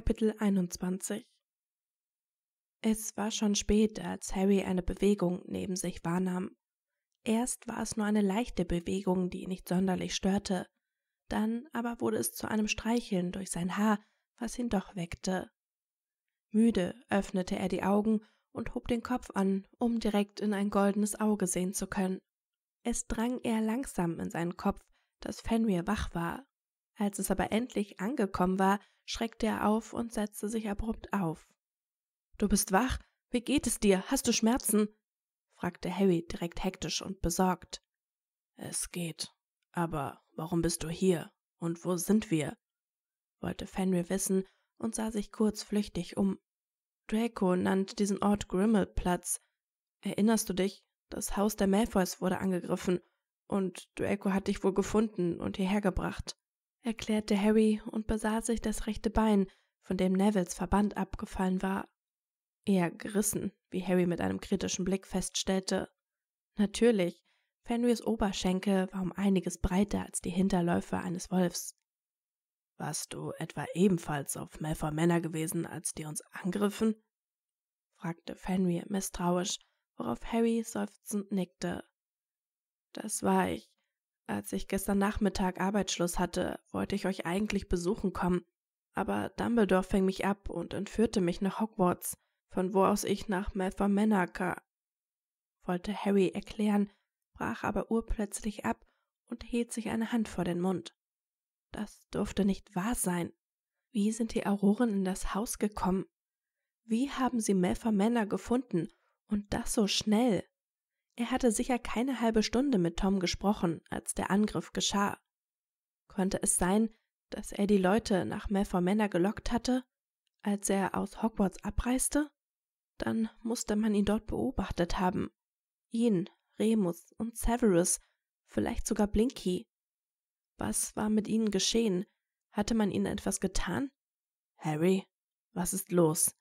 Kapitel 21 Es war schon spät, als Harry eine Bewegung neben sich wahrnahm. Erst war es nur eine leichte Bewegung, die ihn nicht sonderlich störte. Dann aber wurde es zu einem Streicheln durch sein Haar, was ihn doch weckte. Müde öffnete er die Augen und hob den Kopf an, um direkt in ein goldenes Auge sehen zu können. Es drang eher langsam in seinen Kopf, dass Fenrir wach war. Als es aber endlich angekommen war, schreckte er auf und setzte sich abrupt auf. Du bist wach? Wie geht es dir? Hast du Schmerzen? fragte Harry direkt hektisch und besorgt. Es geht. Aber warum bist du hier? Und wo sind wir? wollte Fenrir wissen und sah sich kurz flüchtig um. Draco nannte diesen Ort Grimmelplatz. Erinnerst du dich? Das Haus der Malfoys wurde angegriffen und Draco hat dich wohl gefunden und hierher gebracht erklärte Harry und besah sich das rechte Bein, von dem Nevils Verband abgefallen war. Eher gerissen, wie Harry mit einem kritischen Blick feststellte. Natürlich, Fenrys Oberschenkel war um einiges breiter als die Hinterläufe eines Wolfs. Warst du etwa ebenfalls auf Malfoy Männer gewesen, als die uns angriffen? fragte Fenrir misstrauisch, worauf Harry seufzend nickte. Das war ich, als ich gestern Nachmittag Arbeitsschluss hatte, wollte ich euch eigentlich besuchen kommen, aber Dumbledore fing mich ab und entführte mich nach Hogwarts, von wo aus ich nach Malfoy Manor wollte Harry erklären, brach aber urplötzlich ab und hielt sich eine Hand vor den Mund. Das durfte nicht wahr sein. Wie sind die Auroren in das Haus gekommen? Wie haben sie Malfoy Manor gefunden und das so schnell? Er hatte sicher keine halbe Stunde mit Tom gesprochen, als der Angriff geschah. Konnte es sein, dass er die Leute nach Malfoy Manor gelockt hatte, als er aus Hogwarts abreiste? Dann musste man ihn dort beobachtet haben. Ihn, Remus und Severus, vielleicht sogar Blinky. Was war mit ihnen geschehen? Hatte man ihnen etwas getan? Harry, was ist los?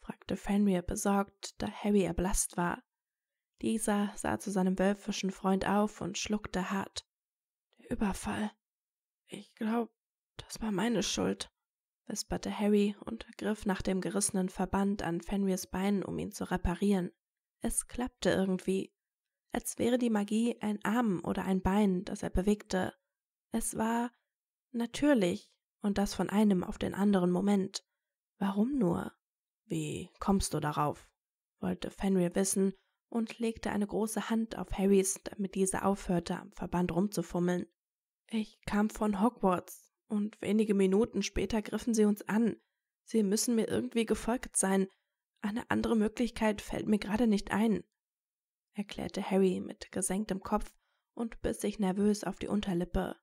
fragte Fenrir besorgt, da Harry erblaßt war. Dieser sah zu seinem wölfischen Freund auf und schluckte hart. Der Überfall. Ich glaube, das war meine Schuld, wisperte Harry und griff nach dem gerissenen Verband an Fenrirs Beinen, um ihn zu reparieren. Es klappte irgendwie, als wäre die Magie ein Arm oder ein Bein, das er bewegte. Es war natürlich und das von einem auf den anderen Moment. Warum nur? Wie kommst du darauf? wollte Fenrir wissen, und legte eine große Hand auf Harrys, damit dieser aufhörte, am Verband rumzufummeln. Ich kam von Hogwarts, und wenige Minuten später griffen sie uns an. Sie müssen mir irgendwie gefolgt sein. Eine andere Möglichkeit fällt mir gerade nicht ein, erklärte Harry mit gesenktem Kopf und biss sich nervös auf die Unterlippe.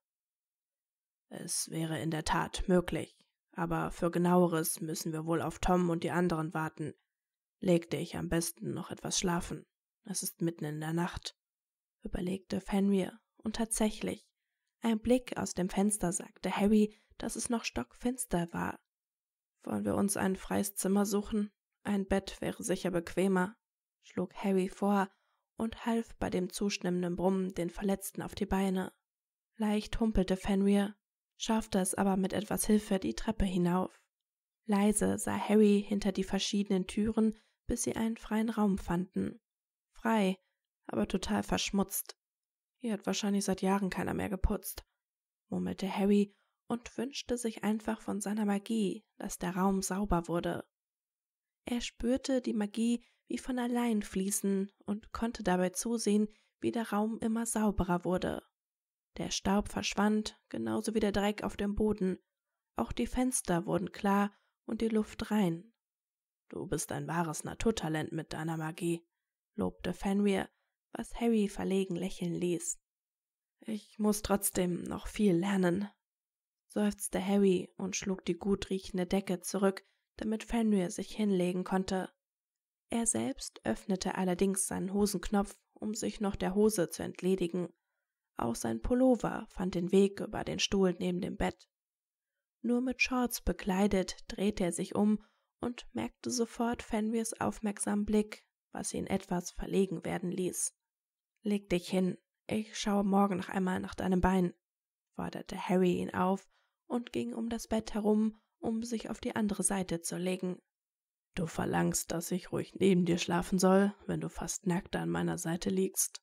Es wäre in der Tat möglich, aber für genaueres müssen wir wohl auf Tom und die anderen warten. Leg dich am besten noch etwas schlafen es ist mitten in der Nacht, überlegte Fenrir, und tatsächlich, ein Blick aus dem Fenster sagte Harry, dass es noch stockfinster war. Wollen wir uns ein freies Zimmer suchen? Ein Bett wäre sicher bequemer, schlug Harry vor und half bei dem zustimmenden Brummen den Verletzten auf die Beine. Leicht humpelte Fenrir, schaffte es aber mit etwas Hilfe die Treppe hinauf. Leise sah Harry hinter die verschiedenen Türen, bis sie einen freien Raum fanden frei, aber total verschmutzt. Hier hat wahrscheinlich seit Jahren keiner mehr geputzt, murmelte Harry und wünschte sich einfach von seiner Magie, dass der Raum sauber wurde. Er spürte die Magie wie von allein fließen und konnte dabei zusehen, wie der Raum immer sauberer wurde. Der Staub verschwand, genauso wie der Dreck auf dem Boden. Auch die Fenster wurden klar und die Luft rein. Du bist ein wahres Naturtalent mit deiner Magie, lobte Fenrir, was Harry verlegen lächeln ließ. Ich muss trotzdem noch viel lernen, seufzte Harry und schlug die gut riechende Decke zurück, damit Fenrir sich hinlegen konnte. Er selbst öffnete allerdings seinen Hosenknopf, um sich noch der Hose zu entledigen. Auch sein Pullover fand den Weg über den Stuhl neben dem Bett. Nur mit Shorts bekleidet drehte er sich um und merkte sofort Fenrirs aufmerksamen Blick was ihn etwas verlegen werden ließ. Leg dich hin, ich schaue morgen noch einmal nach deinem Bein, forderte Harry ihn auf und ging um das Bett herum, um sich auf die andere Seite zu legen. Du verlangst, dass ich ruhig neben dir schlafen soll, wenn du fast nackt an meiner Seite liegst,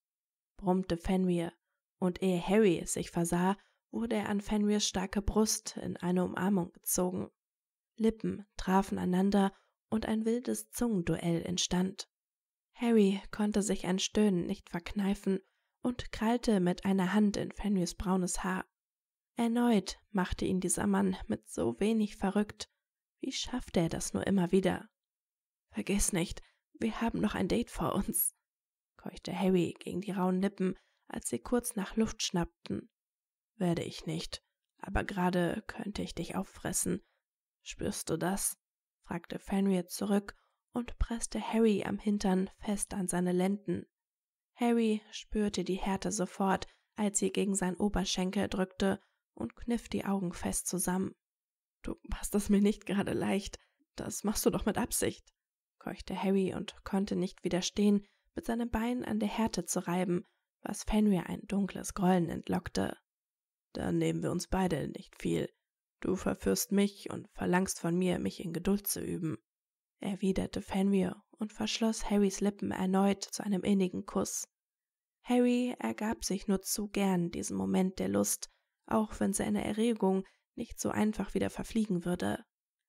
brummte Fenrir, und ehe Harry es sich versah, wurde er an Fenrirs starke Brust in eine Umarmung gezogen. Lippen trafen einander und ein wildes Zungenduell entstand. Harry konnte sich ein Stöhnen nicht verkneifen und krallte mit einer Hand in Fenrys braunes Haar. Erneut machte ihn dieser Mann mit so wenig verrückt. Wie schaffte er das nur immer wieder? Vergiss nicht, wir haben noch ein Date vor uns, keuchte Harry gegen die rauen Lippen, als sie kurz nach Luft schnappten. Werde ich nicht, aber gerade könnte ich dich auffressen. Spürst du das? fragte Fenrir zurück und presste Harry am Hintern fest an seine Lenden. Harry spürte die Härte sofort, als sie gegen sein Oberschenkel drückte und kniff die Augen fest zusammen. Du machst es mir nicht gerade leicht. Das machst du doch mit Absicht, keuchte Harry und konnte nicht widerstehen, mit seinem Bein an der Härte zu reiben, was Fenrir ein dunkles Grollen entlockte. Dann nehmen wir uns beide nicht viel. Du verführst mich und verlangst von mir, mich in Geduld zu üben erwiderte Fenrir und verschloss Harrys Lippen erneut zu einem innigen Kuss. Harry ergab sich nur zu gern diesem Moment der Lust, auch wenn seine Erregung nicht so einfach wieder verfliegen würde.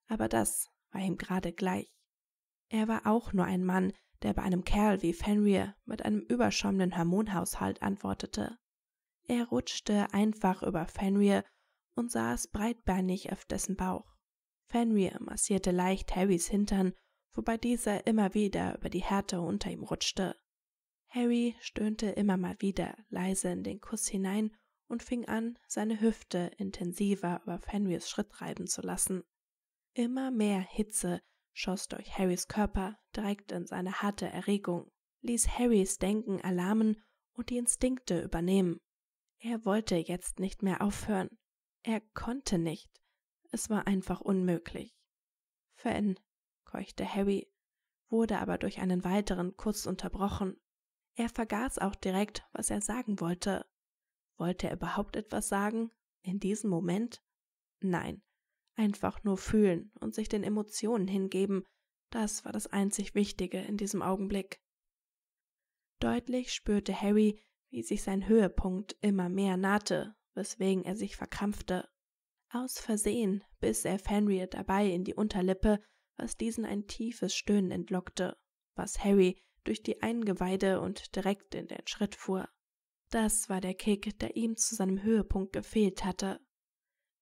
Aber das war ihm gerade gleich. Er war auch nur ein Mann, der bei einem Kerl wie Fenrir mit einem überschäumenden Hormonhaushalt antwortete. Er rutschte einfach über Fenrir und saß breitbeinig auf dessen Bauch. Fenrir massierte leicht Harrys Hintern, wobei dieser immer wieder über die Härte unter ihm rutschte. Harry stöhnte immer mal wieder leise in den Kuss hinein und fing an, seine Hüfte intensiver über Fenrirs Schritt reiben zu lassen. Immer mehr Hitze schoss durch Harrys Körper direkt in seine harte Erregung, ließ Harrys Denken alarmen und die Instinkte übernehmen. Er wollte jetzt nicht mehr aufhören. Er konnte nicht. Es war einfach unmöglich. Fan, keuchte Harry, wurde aber durch einen weiteren Kuss unterbrochen. Er vergaß auch direkt, was er sagen wollte. Wollte er überhaupt etwas sagen? In diesem Moment? Nein, einfach nur fühlen und sich den Emotionen hingeben, das war das einzig Wichtige in diesem Augenblick. Deutlich spürte Harry, wie sich sein Höhepunkt immer mehr nahte, weswegen er sich verkrampfte. Aus Versehen biss er Fenrir dabei in die Unterlippe, was diesen ein tiefes Stöhnen entlockte, was Harry durch die Eingeweide und direkt in den Schritt fuhr. Das war der Kick, der ihm zu seinem Höhepunkt gefehlt hatte.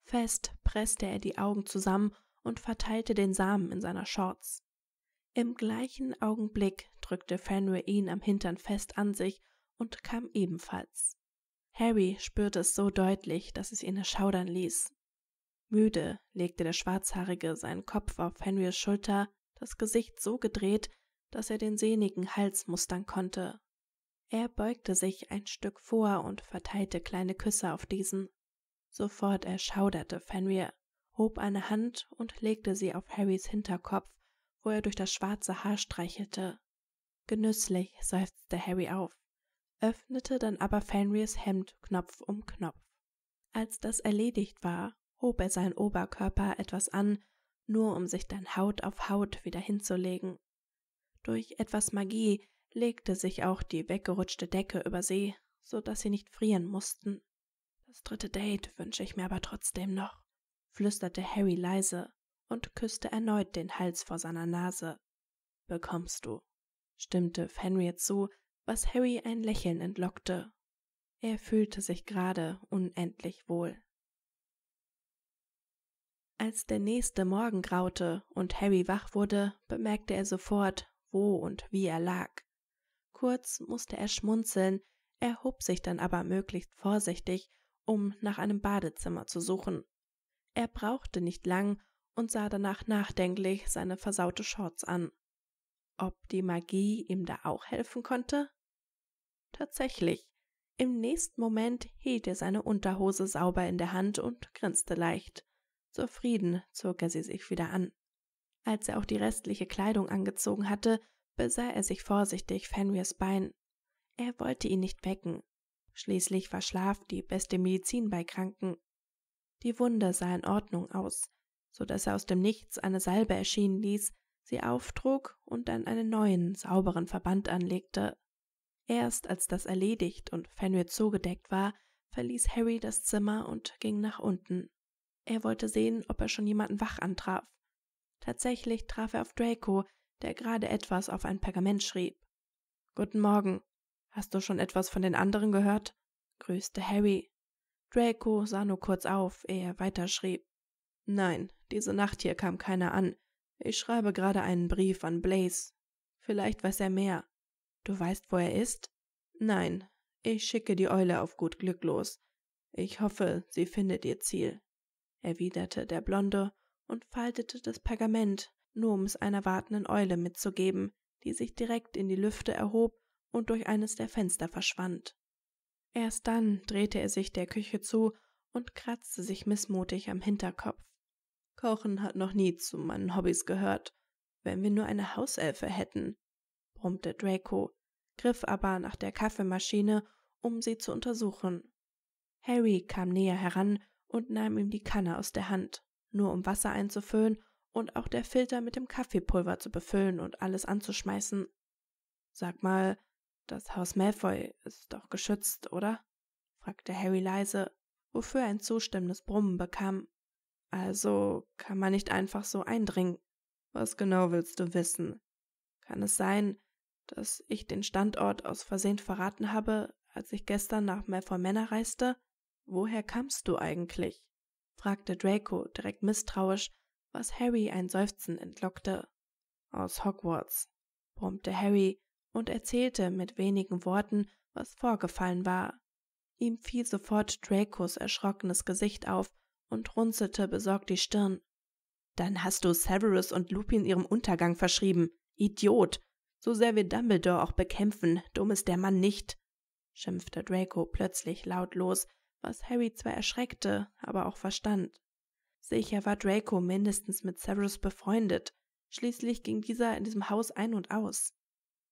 Fest presste er die Augen zusammen und verteilte den Samen in seiner Shorts. Im gleichen Augenblick drückte Fenrir ihn am Hintern fest an sich und kam ebenfalls. Harry spürte es so deutlich, dass es ihn erschaudern ließ. Müde legte der Schwarzhaarige seinen Kopf auf Fenrirs Schulter, das Gesicht so gedreht, dass er den sehnigen Hals mustern konnte. Er beugte sich ein Stück vor und verteilte kleine Küsse auf diesen. Sofort erschauderte Fenrir, hob eine Hand und legte sie auf Harrys Hinterkopf, wo er durch das schwarze Haar streichelte. Genüsslich seufzte Harry auf, öffnete dann aber Fenrirs Hemd Knopf um Knopf. Als das erledigt war, hob er seinen Oberkörper etwas an, nur um sich dann Haut auf Haut wieder hinzulegen. Durch etwas Magie legte sich auch die weggerutschte Decke über sie, so dass sie nicht frieren mussten. Das dritte Date wünsche ich mir aber trotzdem noch, flüsterte Harry leise und küsste erneut den Hals vor seiner Nase. Bekommst du, stimmte Fenrir zu, was Harry ein Lächeln entlockte. Er fühlte sich gerade unendlich wohl. Als der nächste Morgen graute und Harry wach wurde, bemerkte er sofort, wo und wie er lag. Kurz musste er schmunzeln, erhob sich dann aber möglichst vorsichtig, um nach einem Badezimmer zu suchen. Er brauchte nicht lang und sah danach nachdenklich seine versaute Shorts an. Ob die Magie ihm da auch helfen konnte? Tatsächlich. Im nächsten Moment hielt er seine Unterhose sauber in der Hand und grinste leicht. Zufrieden zog er sie sich wieder an. Als er auch die restliche Kleidung angezogen hatte, besah er sich vorsichtig Fenriers Bein. Er wollte ihn nicht wecken. Schließlich war Schlaf die beste Medizin bei Kranken. Die Wunde sah in Ordnung aus, so dass er aus dem Nichts eine Salbe erschienen ließ, sie auftrug und dann einen neuen, sauberen Verband anlegte. Erst als das erledigt und Fenrir zugedeckt war, verließ Harry das Zimmer und ging nach unten. Er wollte sehen, ob er schon jemanden wach antraf. Tatsächlich traf er auf Draco, der gerade etwas auf ein Pergament schrieb. Guten Morgen. Hast du schon etwas von den anderen gehört? grüßte Harry. Draco sah nur kurz auf, ehe er weiterschrieb. Nein, diese Nacht hier kam keiner an. Ich schreibe gerade einen Brief an Blaze. Vielleicht weiß er mehr. Du weißt, wo er ist? Nein, ich schicke die Eule auf gut Glück los. Ich hoffe, sie findet ihr Ziel erwiderte der blonde und faltete das pergament nur um es einer wartenden eule mitzugeben die sich direkt in die lüfte erhob und durch eines der fenster verschwand erst dann drehte er sich der küche zu und kratzte sich mißmutig am hinterkopf kochen hat noch nie zu meinen hobbys gehört wenn wir nur eine hauselfe hätten brummte draco griff aber nach der kaffeemaschine um sie zu untersuchen harry kam näher heran und nahm ihm die Kanne aus der Hand, nur um Wasser einzufüllen und auch der Filter mit dem Kaffeepulver zu befüllen und alles anzuschmeißen. Sag mal, das Haus Malfoy ist doch geschützt, oder? fragte Harry leise, wofür ein zustimmendes Brummen bekam. Also kann man nicht einfach so eindringen. Was genau willst du wissen? Kann es sein, dass ich den Standort aus Versehen verraten habe, als ich gestern nach Malfoy Männer reiste? Woher kamst du eigentlich? fragte Draco direkt misstrauisch, was Harry ein Seufzen entlockte. Aus Hogwarts, brummte Harry und erzählte mit wenigen Worten, was vorgefallen war. Ihm fiel sofort Dracos erschrockenes Gesicht auf und runzelte besorgt die Stirn. Dann hast du Severus und Lupin ihrem Untergang verschrieben. Idiot! So sehr wir Dumbledore auch bekämpfen, dumm ist der Mann nicht, schimpfte Draco plötzlich lautlos was Harry zwar erschreckte, aber auch verstand. Sicher war Draco mindestens mit Severus befreundet, schließlich ging dieser in diesem Haus ein und aus.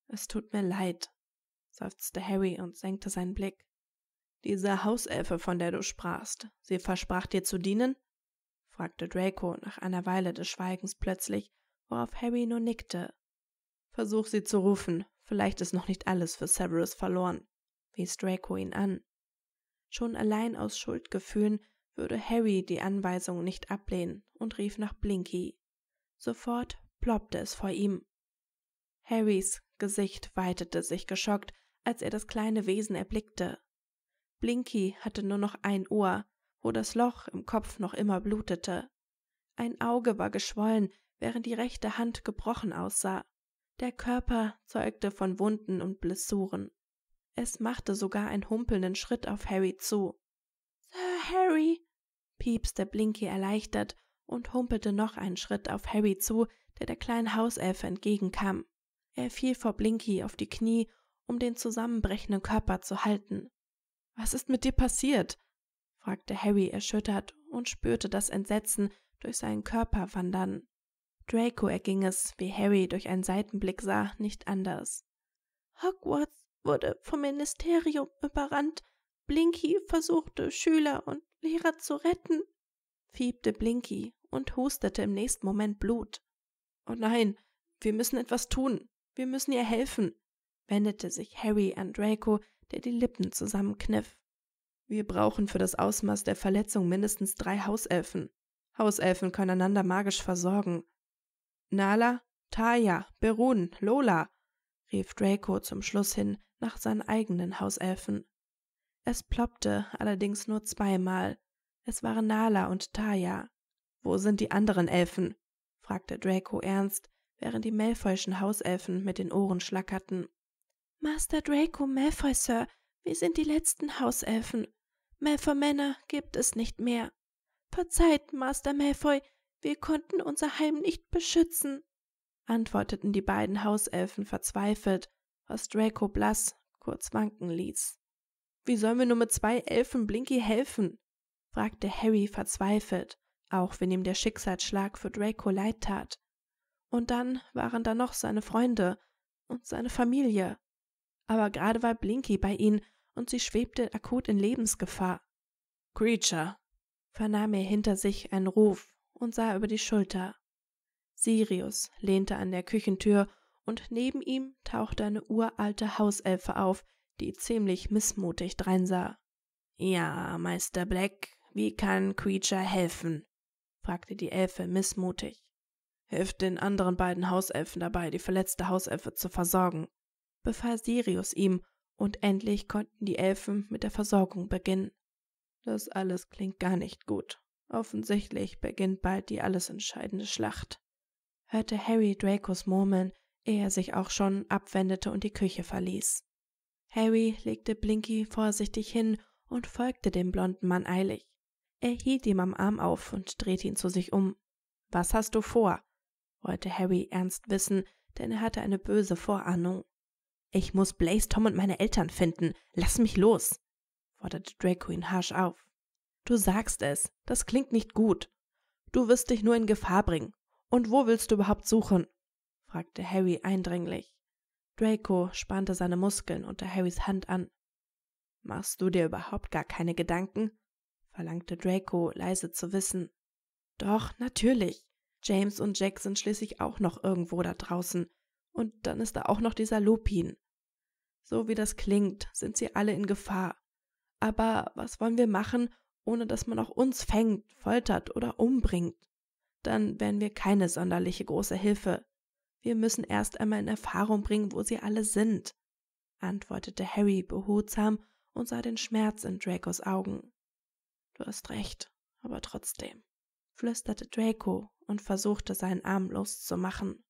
Es tut mir leid, seufzte Harry und senkte seinen Blick. Diese Hauselfe, von der du sprachst, sie versprach dir zu dienen? fragte Draco nach einer Weile des Schweigens plötzlich, worauf Harry nur nickte. Versuch sie zu rufen, vielleicht ist noch nicht alles für Severus verloren, wies Draco ihn an. Schon allein aus Schuldgefühlen würde Harry die Anweisung nicht ablehnen und rief nach Blinky. Sofort ploppte es vor ihm. Harrys Gesicht weitete sich geschockt, als er das kleine Wesen erblickte. Blinky hatte nur noch ein Ohr, wo das Loch im Kopf noch immer blutete. Ein Auge war geschwollen, während die rechte Hand gebrochen aussah. Der Körper zeugte von Wunden und Blessuren. Es machte sogar einen humpelnden Schritt auf Harry zu. Sir Harry, piepste Blinky erleichtert und humpelte noch einen Schritt auf Harry zu, der der kleinen Hauselfe entgegenkam. Er fiel vor Blinky auf die Knie, um den zusammenbrechenden Körper zu halten. Was ist mit dir passiert? fragte Harry erschüttert und spürte das Entsetzen durch seinen Körper wandern. Draco erging es, wie Harry durch einen Seitenblick sah, nicht anders. Hogwarts wurde vom Ministerium überrannt. Blinky versuchte, Schüler und Lehrer zu retten, fiebte Blinky und hustete im nächsten Moment Blut. Oh nein, wir müssen etwas tun, wir müssen ihr helfen, wendete sich Harry an Draco, der die Lippen zusammenkniff. Wir brauchen für das Ausmaß der Verletzung mindestens drei Hauselfen. Hauselfen können einander magisch versorgen. Nala, Taya, Berun, Lola, rief Draco zum Schluss hin nach seinen eigenen Hauselfen. Es ploppte allerdings nur zweimal. Es waren Nala und Taya. Wo sind die anderen Elfen? fragte Draco ernst, während die Malfoyschen Hauselfen mit den Ohren schlackerten. Master Draco Malfoy, Sir, wir sind die letzten Hauselfen. Malfoy-Männer gibt es nicht mehr. Verzeiht, Master Malfoy, wir konnten unser Heim nicht beschützen antworteten die beiden Hauselfen verzweifelt, was Draco blass kurz wanken ließ. Wie sollen wir nur mit zwei Elfen Blinky helfen? fragte Harry verzweifelt, auch wenn ihm der Schicksalsschlag für Draco leid tat. Und dann waren da noch seine Freunde und seine Familie. Aber gerade war Blinky bei ihnen und sie schwebte akut in Lebensgefahr. Creature! vernahm er hinter sich einen Ruf und sah über die Schulter. Sirius lehnte an der Küchentür und neben ihm tauchte eine uralte Hauselfe auf, die ziemlich missmutig dreinsah. Ja, Meister Black, wie kann Creature helfen? fragte die Elfe missmutig. Hilft den anderen beiden Hauselfen dabei, die verletzte Hauselfe zu versorgen, befahl Sirius ihm, und endlich konnten die Elfen mit der Versorgung beginnen. Das alles klingt gar nicht gut. Offensichtlich beginnt bald die alles entscheidende Schlacht hörte Harry Dracos murmeln, ehe er sich auch schon abwendete und die Küche verließ. Harry legte Blinky vorsichtig hin und folgte dem blonden Mann eilig. Er hielt ihm am Arm auf und drehte ihn zu sich um. Was hast du vor? wollte Harry ernst wissen, denn er hatte eine böse Vorahnung. Ich muss Blaze, Tom und meine Eltern finden. Lass mich los, forderte Draco ihn harsch auf. Du sagst es. Das klingt nicht gut. Du wirst dich nur in Gefahr bringen. Und wo willst du überhaupt suchen? fragte Harry eindringlich. Draco spannte seine Muskeln unter Harrys Hand an. Machst du dir überhaupt gar keine Gedanken? verlangte Draco leise zu wissen. Doch, natürlich. James und Jack sind schließlich auch noch irgendwo da draußen. Und dann ist da auch noch dieser Lupin. So wie das klingt, sind sie alle in Gefahr. Aber was wollen wir machen, ohne dass man auch uns fängt, foltert oder umbringt? dann wären wir keine sonderliche große Hilfe. Wir müssen erst einmal in Erfahrung bringen, wo sie alle sind, antwortete Harry behutsam und sah den Schmerz in Dracos Augen. Du hast recht, aber trotzdem, flüsterte Draco und versuchte seinen Arm loszumachen.